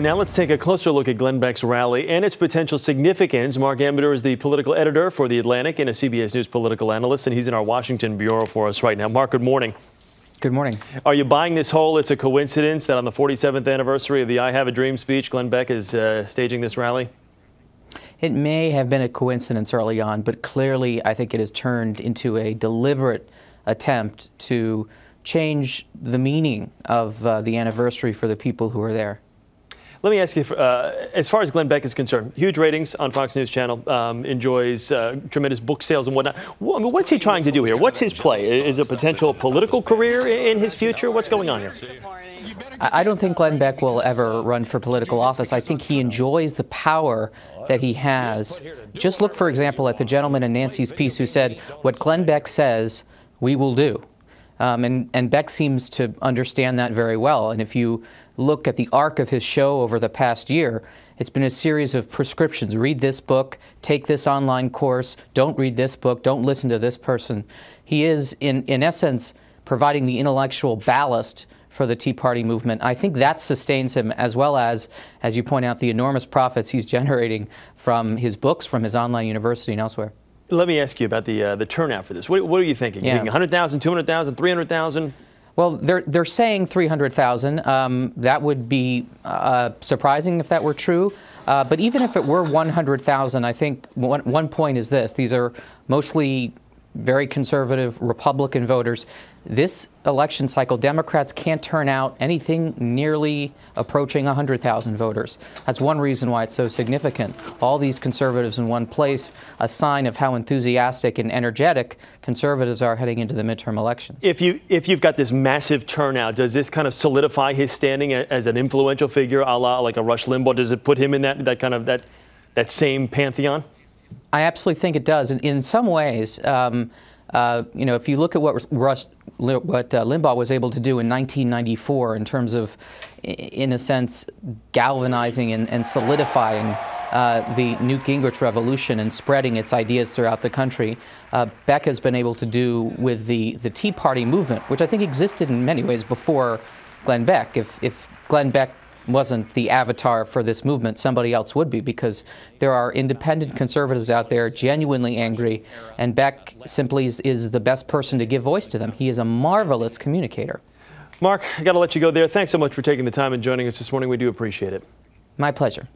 Now let's take a closer look at Glenn Beck's rally and its potential significance. Mark Ambiter is the political editor for The Atlantic and a CBS News political analyst, and he's in our Washington bureau for us right now. Mark, good morning. Good morning. Are you buying this whole it's a coincidence that on the 47th anniversary of the I Have a Dream speech, Glenn Beck is uh, staging this rally? It may have been a coincidence early on, but clearly I think it has turned into a deliberate attempt to change the meaning of uh, the anniversary for the people who are there. Let me ask you, uh, as far as Glenn Beck is concerned, huge ratings on Fox News Channel, um, enjoys uh, tremendous book sales and whatnot. What's he trying to do here? What's his play? Is a potential political career in his future? What's going on here? I don't think Glenn Beck will ever run for political office. I think he enjoys the power that he has. Just look, for example, at the gentleman in Nancy's piece who said, What Glenn Beck says, we will do. Um, and, and Beck seems to understand that very well. And if you look at the arc of his show over the past year, it's been a series of prescriptions. Read this book, take this online course, don't read this book, don't listen to this person. He is, in, in essence, providing the intellectual ballast for the Tea Party movement. I think that sustains him as well as, as you point out, the enormous profits he's generating from his books, from his online university and elsewhere. Let me ask you about the uh, the turnout for this. What, what are you thinking? Yeah. thinking 100,000, 200,000, 300,000? Well, they're they're saying 300,000. Um, that would be uh, surprising if that were true. Uh, but even if it were 100,000, I think one, one point is this: these are mostly very conservative Republican voters. This election cycle, Democrats can't turn out anything nearly approaching 100,000 voters. That's one reason why it's so significant. All these conservatives in one place, a sign of how enthusiastic and energetic conservatives are heading into the midterm elections. If, you, if you've got this massive turnout, does this kind of solidify his standing as an influential figure, a la like a Rush Limbaugh? Does it put him in that, that kind of that, that same pantheon? I absolutely think it does. In, in some ways, um, uh, you know, if you look at what what uh, Limbaugh was able to do in 1994 in terms of, in a sense, galvanizing and, and solidifying uh, the Newt Gingrich revolution and spreading its ideas throughout the country, uh, Beck has been able to do with the, the Tea Party movement, which I think existed in many ways before Glenn Beck. If, if Glenn Beck wasn't the avatar for this movement, somebody else would be because there are independent conservatives out there genuinely angry, and Beck simply is, is the best person to give voice to them. He is a marvelous communicator. Mark, I got to let you go there. Thanks so much for taking the time and joining us this morning. We do appreciate it. My pleasure.